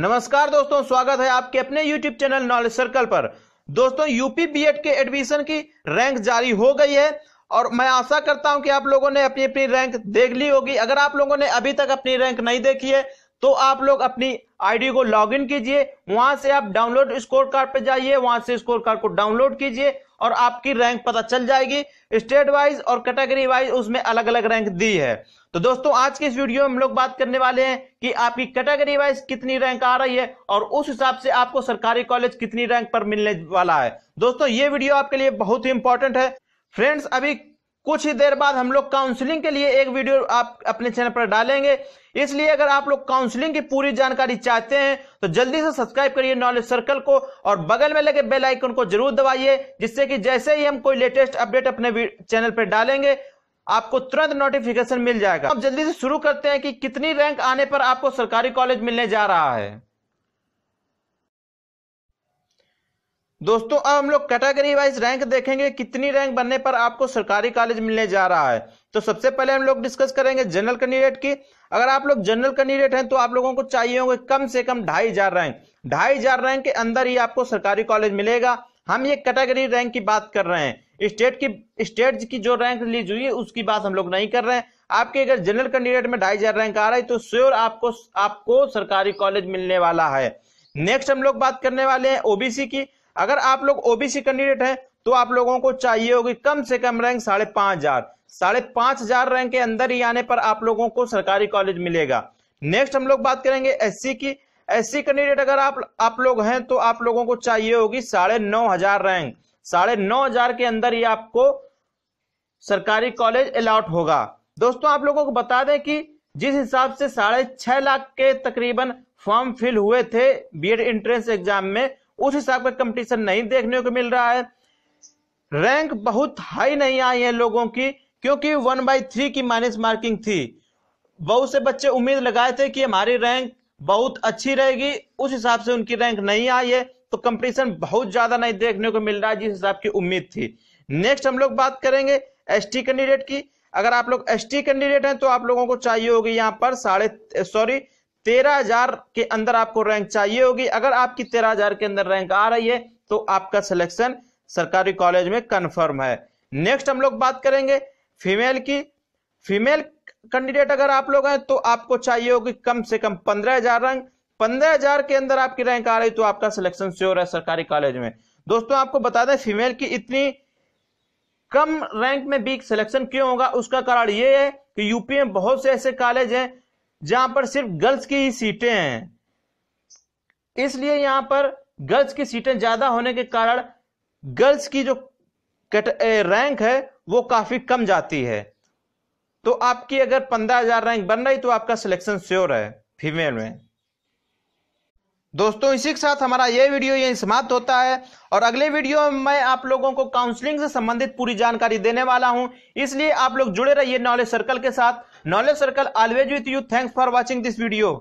नमस्कार दोस्तों स्वागत है आपके अपने YouTube चैनल नॉलेज सर्कल पर दोस्तों यूपी बी के एडमिशन की रैंक जारी हो गई है और मैं आशा करता हूं कि आप लोगों ने अपनी अपनी रैंक देख ली होगी अगर आप लोगों ने अभी तक अपनी रैंक नहीं देखी है तो आप लोग अपनी आईडी को लॉगिन कीजिए वहां से आप डाउनलोड स्कोर कार्ड पे जाइए वहां से स्कोर कार्ड को डाउनलोड कीजिए और आपकी रैंक पता चल जाएगी स्टेट वाइज और कैटेगरी वाइज उसमें अलग अलग रैंक दी है तो दोस्तों आज के इस वीडियो में हम लोग बात करने वाले हैं कि आपकी कैटेगरी वाइज कितनी रैंक आ रही है और उस हिसाब से आपको सरकारी कॉलेज कितनी रैंक पर मिलने वाला है दोस्तों ये वीडियो आपके लिए बहुत ही इंपॉर्टेंट है फ्रेंड्स अभी कुछ ही देर बाद हम लोग काउंसलिंग के लिए एक वीडियो आप अपने चैनल पर डालेंगे इसलिए अगर आप लोग काउंसलिंग की पूरी जानकारी चाहते हैं तो जल्दी से सब्सक्राइब करिए नॉलेज सर्कल को और बगल में लगे बेल आइकन को जरूर दबाइए जिससे कि जैसे ही हम कोई लेटेस्ट अपडेट अपने चैनल पर डालेंगे आपको तुरंत नोटिफिकेशन मिल जाएगा अब जल्दी से शुरू करते हैं कि कितनी रैंक आने पर आपको सरकारी कॉलेज मिलने जा रहा है दोस्तों अब हम लोग कैटेगरी वाइज रैंक देखेंगे कितनी रैंक बनने पर आपको सरकारी कॉलेज मिलने जा रहा है तो सबसे पहले हम लोग डिस्कस करेंगे जनरल कैंडिडेट की अगर आप लोग जनरल कैंडिडेट हैं तो आप लोगों को चाहिए होंगे कम से कम ढाई हजार रैंक ढाई हजार रैंक के अंदर ही आपको सरकारी कॉलेज मिलेगा हम ये कैटेगरी रैंक की बात कर रहे हैं स्टेट की स्टेट की जो रैंक रिलीज हुई है उसकी बात हम लोग नहीं कर रहे हैं आपके अगर जनरल कैंडिडेट में ढाई हजार रैंक आ रहा है तो श्योर आपको आपको सरकारी कॉलेज मिलने वाला है नेक्स्ट हम लोग बात करने वाले हैं ओबीसी की अगर आप लोग ओबीसी कैंडिडेट हैं तो आप लोगों को चाहिए होगी कम से कम रैंक साढ़े पांच हजार साढ़े पांच हजार रैंक के अंदर ही आने पर आप लोगों को सरकारी कॉलेज मिलेगा नेक्स्ट हम लोग बात करेंगे एससी की एस कैंडिडेट अगर आप आप लोग हैं तो आप लोगों को चाहिए होगी साढ़े नौ हजार रैंक साढ़े नौ हजार के अंदर ही आपको सरकारी कॉलेज अलाउट होगा दोस्तों आप लोगों को बता दें कि जिस हिसाब से साढ़े छह लाख के तकरीबन फॉर्म फिल हुए थे बीएड एंट्रेंस एग्जाम में उस हिसाब का कंपटीशन नहीं देखने को मिल रहा है रैंक बहुत हाई नहीं आई है लोगों की क्योंकि वन बाई थ्री की माइनस मार्किंग थी बहुत से बच्चे उम्मीद लगाए थे कि हमारी रैंक बहुत अच्छी रहेगी उस हिसाब से उनकी रैंक नहीं आई है तो कंपटीशन बहुत ज्यादा नहीं देखने को मिल रहा है जिस हिसाब की उम्मीद थी नेक्स्ट हम लोग बात करेंगे एस कैंडिडेट की अगर आप लोग एस कैंडिडेट हैं तो आप लोगों को चाहिए होगी यहाँ पर साढ़े सॉरी तेरह हजार के अंदर आपको रैंक चाहिए होगी अगर आपकी तेरह हजार के अंदर रैंक आ रही है तो आपका सिलेक्शन सरकारी कॉलेज में कंफर्म है नेक्स्ट हम लोग बात करेंगे फीमेल की फीमेल कैंडिडेट अगर आप लोग हैं तो आपको चाहिए होगी कम से कम पंद्रह हजार रैंक पंद्रह हजार के अंदर आपकी रैंक आ रही तो आपका सिलेक्शन श्योर है सरकारी कॉलेज में दोस्तों आपको बता दें फीमेल की इतनी कम रैंक में भी सिलेक्शन क्यों होगा उसका कारण ये है कि यूपी में बहुत से ऐसे कॉलेज हैं जहां पर सिर्फ गर्ल्स की ही सीटें हैं इसलिए यहां पर गर्ल्स की सीटें ज्यादा होने के कारण गर्ल्स की जो रैंक है वो काफी कम जाती है तो आपकी अगर पंद्रह हजार रैंक बन रही तो आपका सिलेक्शन श्योर है फीमेल में दोस्तों इसी के साथ हमारा ये वीडियो यही समाप्त होता है और अगले वीडियो में मैं आप लोगों को काउंसलिंग से संबंधित पूरी जानकारी देने वाला हूं इसलिए आप लोग जुड़े रहिए नॉलेज सर्कल के साथ knowledge circle always with you thanks for watching this video